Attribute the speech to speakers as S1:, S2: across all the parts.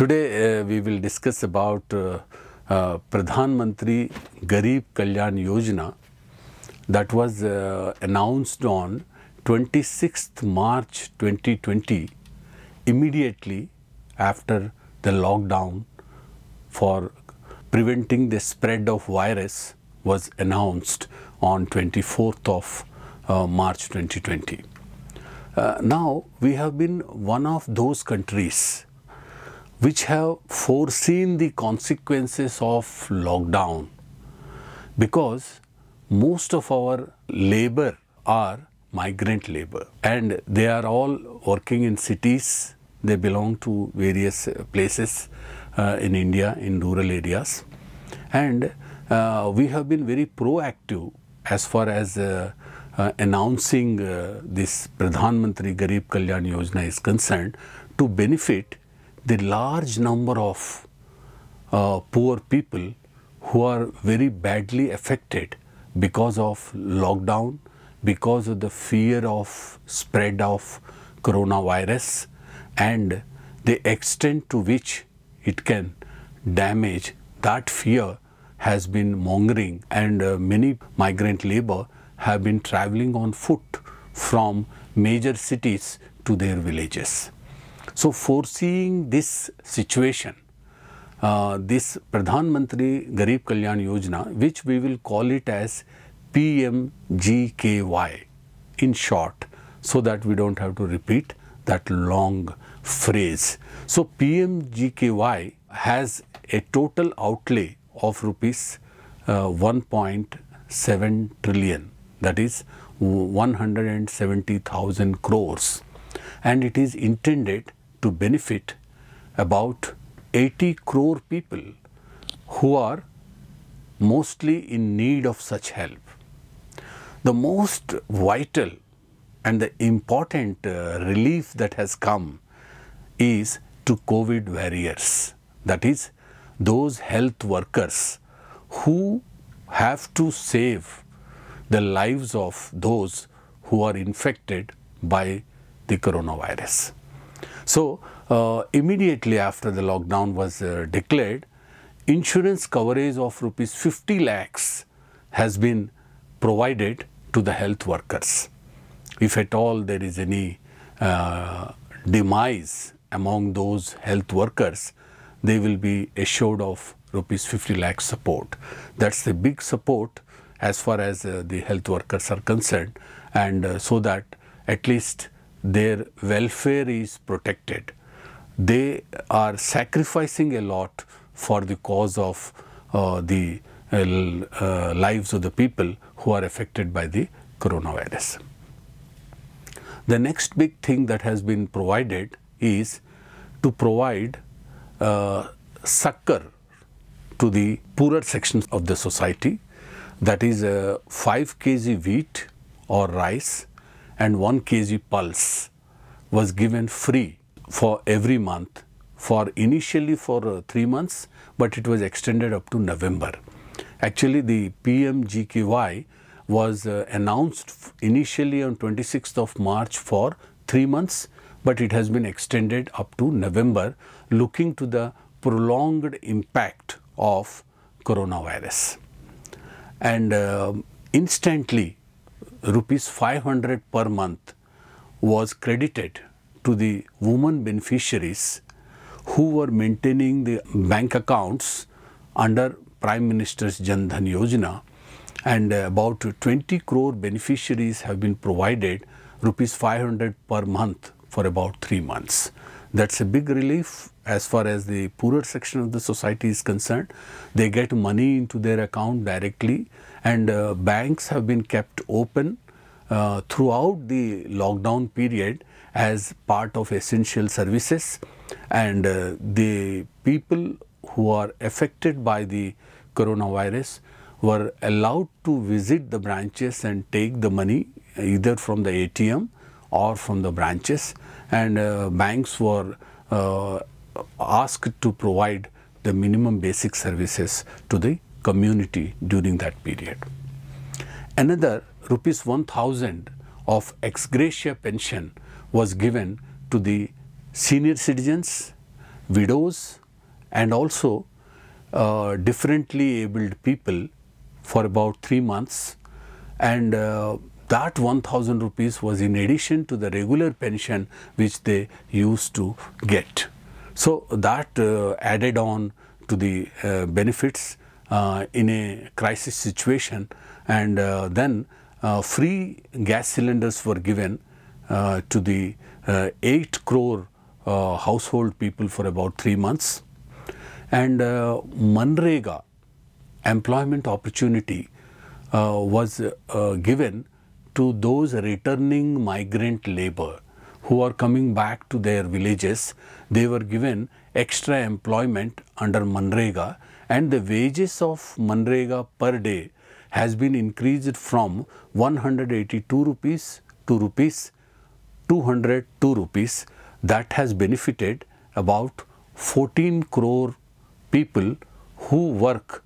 S1: Today uh, we will discuss about uh, uh, Pradhan Mantri Garib Kalyan Yojana that was uh, announced on 26th March 2020 immediately after the lockdown for preventing the spread of virus was announced on 24th of uh, March 2020. Uh, now we have been one of those countries which have foreseen the consequences of lockdown because most of our labor are migrant labor and they are all working in cities they belong to various uh, places uh, in india in rural areas and uh, we have been very proactive as far as uh, uh announcing uh, this pradhan mantri garib kalyan yojana is concerned to benefit the large number of uh, poor people who are very badly affected because of lockdown, because of the fear of spread of coronavirus and the extent to which it can damage that fear has been mongering and uh, many migrant labor have been traveling on foot from major cities to their villages. So, foreseeing this situation, uh, this Pradhan Mantri Garib Kalyan Yojana, which we will call it as PMGKY in short, so that we don't have to repeat that long phrase. So, PMGKY has a total outlay of rupees uh, 1.7 trillion, that is 170,000 crores, and it is intended to benefit about 80 crore people who are mostly in need of such help. The most vital and the important uh, relief that has come is to COVID warriors, that is, those health workers who have to save the lives of those who are infected by the coronavirus. So, uh, immediately after the lockdown was uh, declared, insurance coverage of rupees 50 lakhs has been provided to the health workers. If at all there is any uh, demise among those health workers, they will be assured of rupees 50 lakh support. That's the big support as far as uh, the health workers are concerned and uh, so that at least their welfare is protected. They are sacrificing a lot for the cause of uh, the uh, uh, lives of the people who are affected by the coronavirus. The next big thing that has been provided is to provide uh, succor to the poorer sections of the society. That is, uh, 5 kg wheat or rice and 1 kg pulse was given free for every month for initially for uh, 3 months but it was extended up to November. Actually the PMGKY was uh, announced initially on 26th of March for 3 months but it has been extended up to November looking to the prolonged impact of coronavirus. And uh, instantly rupees 500 per month was credited to the women beneficiaries who were maintaining the bank accounts under Prime Minister's Jan Dhan Yojana and about 20 crore beneficiaries have been provided rupees 500 per month for about 3 months. That's a big relief as far as the poorer section of the society is concerned. They get money into their account directly and uh, banks have been kept open uh, throughout the lockdown period as part of essential services and uh, the people who are affected by the coronavirus were allowed to visit the branches and take the money either from the ATM or from the branches and uh, banks were uh, asked to provide the minimum basic services to the community during that period. Another rupees 1000 of ex gratia pension was given to the senior citizens, widows and also uh, differently abled people for about 3 months and uh, that 1000 rupees was in addition to the regular pension which they used to get. So that uh, added on to the uh, benefits uh, in a crisis situation and uh, then uh, free gas cylinders were given to the 8 crore household people for about 3 months and Manrega employment opportunity uh, was uh, given to those returning migrant labor who are coming back to their villages. They were given extra employment under Manrega and the wages of Manrega per day has been increased from 182 rupees to rupees 202 rupees that has benefited about 14 crore people who work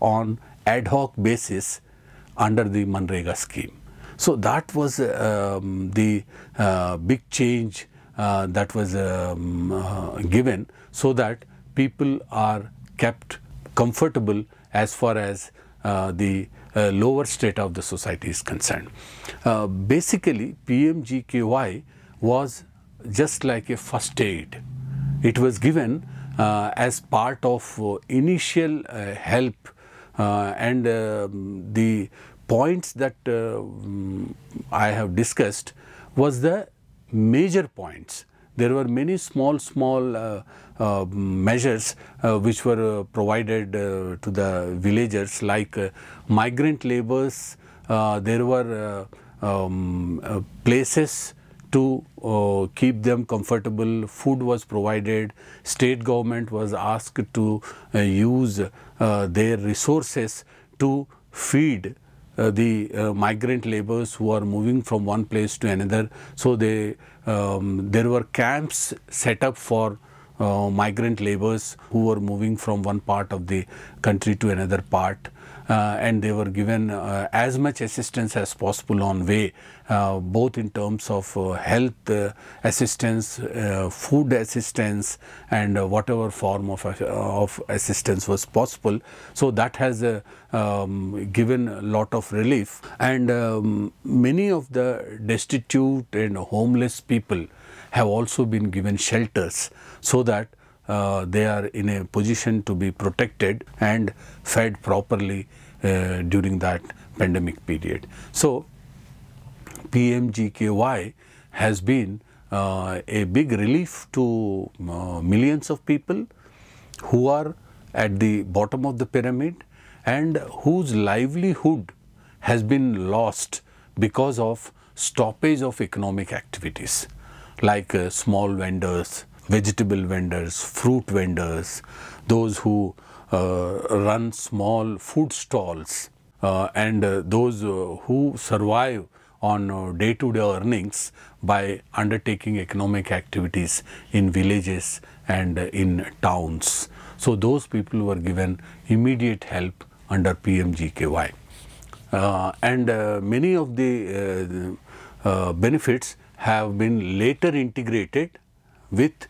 S1: on ad hoc basis under the Manrega scheme. So that was um, the uh, big change uh, that was um, uh, given so that people are kept comfortable as far as uh, the uh, lower strata of the society is concerned. Uh, basically, PMGKY was just like a first aid. It was given uh, as part of uh, initial uh, help and um, the points that mm, I have discussed was the major points there were many small, small uh, uh, measures uh, which were uh, provided uh, to the villagers, like uh, migrant labors. there were um, places to uh, keep them comfortable. Food was provided. State government was asked to uh, use uh, their resources to feed uh, the uh, migrant laborers who are moving from one place to another. So they, um, there were camps set up for uh, migrant laborers who were moving from one part of the country to another part. Uh, and they were given uh, as much assistance as possible on way, uh, both in terms of health assistance, food assistance, and whatever form of, of assistance was possible. So that has um, given a lot of relief. And um, many of the destitute and homeless people have also been given shelters so that uh, they are in a position to be protected and fed properly uh, during that pandemic period. So, PMGKY has been uh, a big relief to uh, millions of people who are at the bottom of the pyramid and whose livelihood has been lost because of stoppage of economic activities like uh, small vendors, vegetable vendors, fruit vendors, those who uh, run small food stalls, uh, and uh, those uh, who survive on day to day earnings by undertaking economic activities in villages and in towns. So, those people were given immediate help under PMGKY. Uh, and uh, many of the benefits have been later integrated with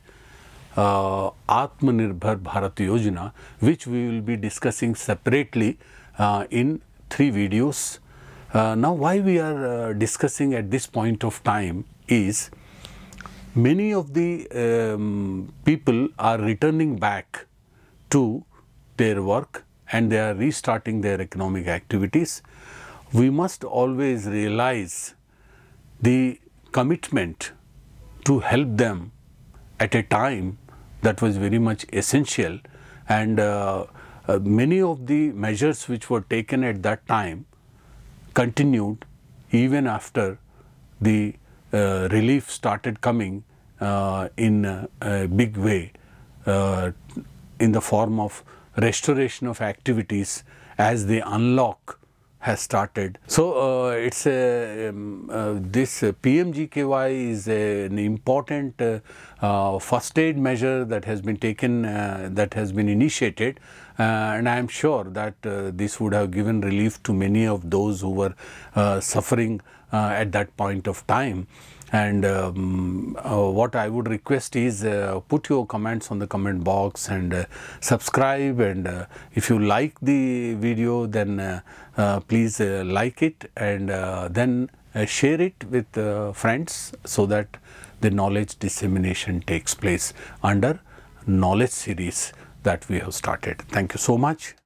S1: uh, Atmanirbhar Bharat Yojana, which we will be discussing separately uh, in three videos. Uh, now, why we are uh, discussing at this point of time is many of the um, people are returning back to their work and they are restarting their economic activities. We must always realize the commitment to help them at a time that was very much essential and uh, uh, many of the measures which were taken at that time continued even after the uh, relief started coming uh, in a big way uh, in the form of restoration of activities as they unlock has started. So uh, it's a, um, uh, this PMGKY is a, an important uh, uh, first aid measure that has been taken uh, that has been initiated uh, and I am sure that this would have given relief to many of those who were suffering at that point of time. And um, uh, what I would request is uh, put your comments on the comment box and uh, subscribe. And if you like the video, then please like it and then share it with friends so that the knowledge dissemination takes place under knowledge series that we have started. Thank you so much.